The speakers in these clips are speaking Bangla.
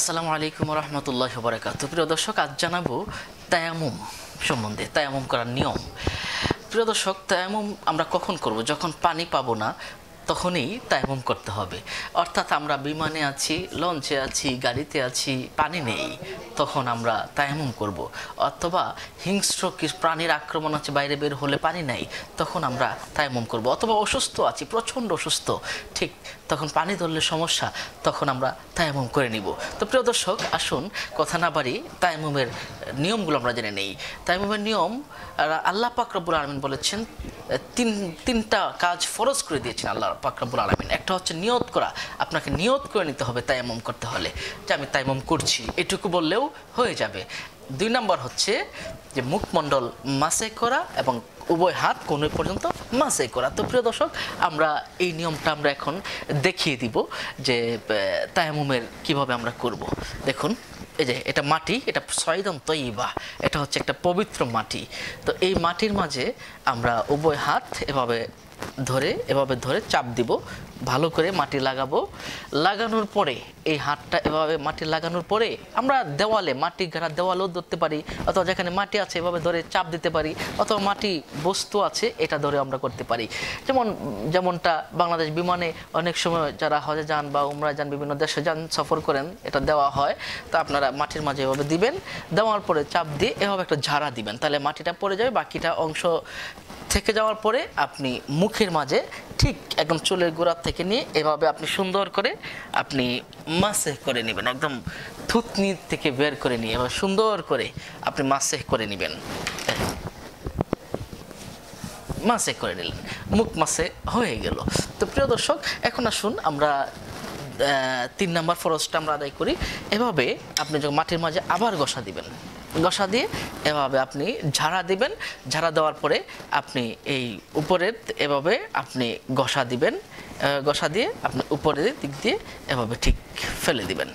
আসসালামু আলাইকুম রহমতুল্লাহ বরাকাত প্রিয় দর্শক আজ জানাবো তায়ামুম সম্বন্ধে তায়ামুম করার নিয়ম প্রিয় দর্শক তায়ামুম আমরা কখন করব যখন পানি পাবো না তখনই তায়ামুম করতে হবে অর্থাৎ আমরা বিমানে আছি লঞ্চে আছি গাড়িতে আছি পানি নেই তখন আমরা তায়ামুম করব। অথবা হিংস্র প্রাণীর আক্রমণ আছে বাইরে বের হলে পানি নাই তখন আমরা তায়ামুম করব। অথবা অসুস্থ আছি প্রচণ্ড অসুস্থ ঠিক তখন পানি ধরলে সমস্যা তখন আমরা তায়ামুম করে নিব তো প্রিয় দর্শক আসুন কথা না বাড়ি তায়ামুমের নিয়মগুলো আমরা জেনে নেই তায়ামুমের নিয়ম আল্লাহ পাকরবুল আলমিন বলেছেন তিন তিনটা কাজ ফরজ করে দিয়েছেন আল্লাহ পাকরাবুল আলমিন একটা হচ্ছে নিয়ত করা আপনাকে নিয়ত করে নিতে হবে তাইমম করতে হলে যে আমি তাইমম করছি এটুকু বললেও হয়ে যাবে দুই নম্বর হচ্ছে যে মুখমণ্ডল মাসে করা এবং উভয় হাত কোন পর্যন্ত মাসে করা তো প্রিয় দর্শক আমরা এই নিয়মটা আমরা এখন দেখিয়ে দিব যে তায়ামুমের কিভাবে আমরা করব দেখুন এই যে এটা মাটি এটা সয়দন তৈবা এটা হচ্ছে একটা পবিত্র মাটি তো এই মাটির মাঝে আমরা উভয় হাত এভাবে ধরে এভাবে ধরে চাপ দিব ভালো করে মাটি লাগাবো লাগানোর পরে এই হাতটা এভাবে মাটি লাগানোর পরে আমরা দেওয়ালে মাটি ঘেরা দেওয়ালেও ধরতে পারি অথবা যেখানে মাটি আছে এভাবে ধরে চাপ দিতে পারি অথবা মাটি বস্তু আছে এটা ধরে আমরা করতে পারি যেমন যেমনটা বাংলাদেশ বিমানে অনেক সময় যারা হজে যান বা উমরা যান বিভিন্ন দেশে যান সফর করেন এটা দেওয়া হয় তা আপনারা মাটির মাঝে এভাবে দিবেন দেওয়ার পরে চাপ দিয়ে এভাবে একটা ঝাড়া দিবেন তাহলে মাটিটা পড়ে যাবে বাকিটা অংশ থেকে যাওয়ার পরে আপনি মুখের মাঝে ঠিক একদম চুলের গোড়ার থেকে নিয়ে এভাবে আপনি সুন্দর করে আপনি মাসে করে নেবেন একদম থুতনি থেকে বের করে নিয়ে এবার সুন্দর করে আপনি মাসে করে নেবেন মাসে করে নিলেন মুখ মাসে হয়ে গেল তো প্রিয় দর্শক এখন আসুন আমরা তিন নম্বর ফরজটা আমরা আদায় করি এভাবে আপনি যখন মাটির মাঝে আবার গসা দিবেন গসা দিয়ে এভাবে আপনি ঝাড়া দিবেন ঝাড়া দেওয়ার পরে আপনি এই উপরের এভাবে আপনি গসা দিবেন গসা দিয়ে আপনি উপরের দিক দিয়ে এভাবে ঠিক ফেলে দিবেন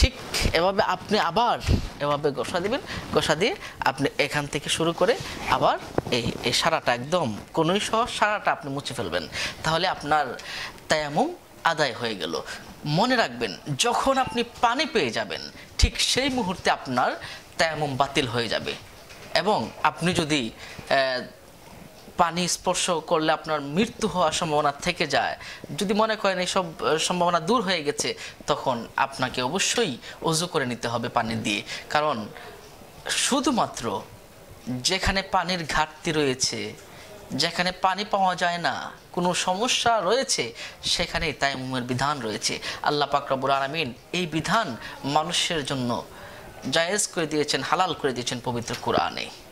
ঠিক এভাবে আপনি আবার এভাবে গসা দিবেন গসা দিয়ে আপনি এখান থেকে শুরু করে আবার এই এই সারাটা একদম কোনোই সহ সারাটা আপনি মুছে ফেলবেন তাহলে আপনার তায়ামুম আদায় হয়ে গেল মনে রাখবেন যখন আপনি পানি পেয়ে যাবেন ঠিক সেই মুহূর্তে আপনার তেমন বাতিল হয়ে যাবে এবং আপনি যদি পানি স্পর্শ করলে আপনার মৃত্যু হওয়ার সম্ভাবনা থেকে যায় যদি মনে করেন এইসব সম্ভাবনা দূর হয়ে গেছে তখন আপনাকে অবশ্যই অজু করে নিতে হবে পানি দিয়ে কারণ শুধুমাত্র যেখানে পানির ঘাটতি রয়েছে যেখানে পানি পাওয়া যায় না কোনো সমস্যা রয়েছে সেখানে তাইমুমের বিধান রয়েছে আল্লাহ পাকরাবুর আলমিন এই বিধান মানুষের জন্য জায়েজ করে দিয়েছেন হালাল করে দিয়েছেন পবিত্র কোরআনে